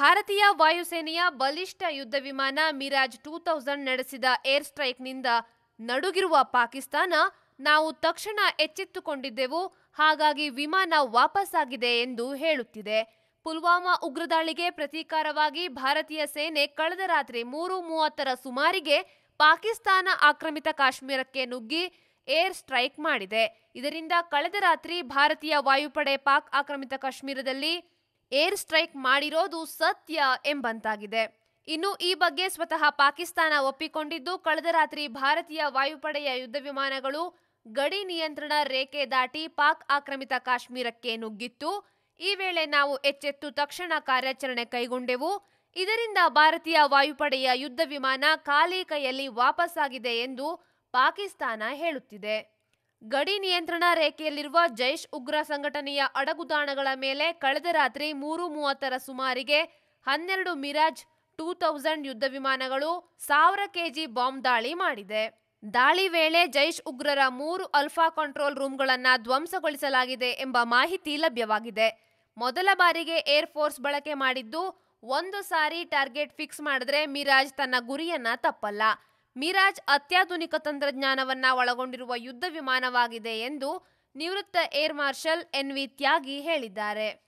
ಭಾರತೀಯ ವಾಯುಸೇನೆಯ ಬಲಿಷ್ಠ ಯುದ್ಧ ವಿಮಾನ ಮಿರಾಜ್ ಟೂ ತೌಸಂಡ್ ನಡೆಸಿದ ಏರ್ ಸ್ಟ್ರೈಕ್ನಿಂದ ನಡುಗಿರುವ ಪಾಕಿಸ್ತಾನ ನಾವು ತಕ್ಷಣ ಎಚ್ಚೆತ್ತುಕೊಂಡಿದ್ದೆವು ಹಾಗಾಗಿ ವಿಮಾನ ವಾಪಸ್ಸಾಗಿದೆ ಎಂದು ಹೇಳುತ್ತಿದೆ ಪುಲ್ವಾಮಾ ಉಗ್ರದಾಳಿಗೆ ಪ್ರತೀಕಾರವಾಗಿ ಭಾರತೀಯ ಸೇನೆ ಕಳೆದ ರಾತ್ರಿ ಮೂರು ಮೂವತ್ತರ ಸುಮಾರಿಗೆ ಪಾಕಿಸ್ತಾನ ಆಕ್ರಮಿತ ಕಾಶ್ಮೀರಕ್ಕೆ ನುಗ್ಗಿ ಏರ್ ಸ್ಟ್ರೈಕ್ ಮಾಡಿದೆ ಇದರಿಂದ ಕಳೆದ ರಾತ್ರಿ ಭಾರತೀಯ ವಾಯುಪಡೆ ಪಾಕ್ ಆಕ್ರಮಿತ ಕಾಶ್ಮೀರದಲ್ಲಿ ಏರ್ ಸ್ಟ್ರೈಕ್ ಮಾಡಿರೋದು ಸತ್ಯ ಎಂಬಂತಾಗಿದೆ ಇನ್ನು ಈ ಬಗ್ಗೆ ಸ್ವತಃ ಪಾಕಿಸ್ತಾನ ಒಪ್ಪಿಕೊಂಡಿದ್ದು ಕಳೆದ ರಾತ್ರಿ ಭಾರತೀಯ ವಾಯುಪಡೆಯ ಯುದ್ಧ ವಿಮಾನಗಳು ಗಡಿ ನಿಯಂತ್ರಣ ರೇಖೆ ದಾಟಿ ಪಾಕ್ ಆಕ್ರಮಿತ ಕಾಶ್ಮೀರಕ್ಕೆ ನುಗ್ಗಿತ್ತು ಈ ವೇಳೆ ನಾವು ಎಚ್ಚೆತ್ತು ತಕ್ಷಣ ಕಾರ್ಯಾಚರಣೆ ಕೈಗೊಂಡೆವು ಇದರಿಂದ ಭಾರತೀಯ ವಾಯುಪಡೆಯ ಯುದ್ಧ ವಿಮಾನ ಖಾಲಿ ಕೈಯಲ್ಲಿ ವಾಪಸ್ಸಾಗಿದೆ ಎಂದು ಪಾಕಿಸ್ತಾನ ಹೇಳುತ್ತಿದೆ ಗಡಿ ನಿಯಂತ್ರಣ ರೇಖೆಯಲ್ಲಿರುವ ಜೈಷ್ ಉಗ್ರ ಸಂಘಟನೆಯ ಅಡಗುದಾಣಗಳ ಮೇಲೆ ಕಳೆದ ರಾತ್ರಿ ಮೂರು ಮೂವತ್ತರ ಸುಮಾರಿಗೆ ಹನ್ನೆರಡು ಮಿರಾಜ್ ಟೂ ತೌಸಂಡ್ ಯುದ್ಧ ವಿಮಾನಗಳು ಸಾವಿರ ಕೆಜಿ ಬಾಂಬ್ ದಾಳಿ ಮಾಡಿದೆ ದಾಳಿ ವೇಳೆ ಜೈಷ್ ಉಗ್ರರ ಮೂರು ಅಲ್ಫಾ ಕಂಟ್ರೋಲ್ ರೂಮ್ಗಳನ್ನು ಧ್ವಂಸಗೊಳಿಸಲಾಗಿದೆ ಎಂಬ ಮಾಹಿತಿ ಲಭ್ಯವಾಗಿದೆ ಮೊದಲ ಬಾರಿಗೆ ಏರ್ ಫೋರ್ಸ್ ಬಳಕೆ ಮಾಡಿದ್ದು ಒಂದು ಸಾರಿ ಟಾರ್ಗೆಟ್ ಫಿಕ್ಸ್ ಮಾಡಿದ್ರೆ ಮಿರಾಜ್ ತನ್ನ ಗುರಿಯನ್ನ ತಪ್ಪಲ್ಲ ಮಿರಾಜ್ ಅತ್ಯಾಧುನಿಕ ತಂತ್ರಜ್ಞಾನವನ್ನ ಒಳಗೊಂಡಿರುವ ಯುದ್ಧ ವಿಮಾನವಾಗಿದೆ ಎಂದು ನಿವೃತ್ತ ಏರ್ ಮಾರ್ಷಲ್ ಎನ್ವಿ ತ್ಯಾಗಿ ಹೇಳಿದ್ದಾರೆ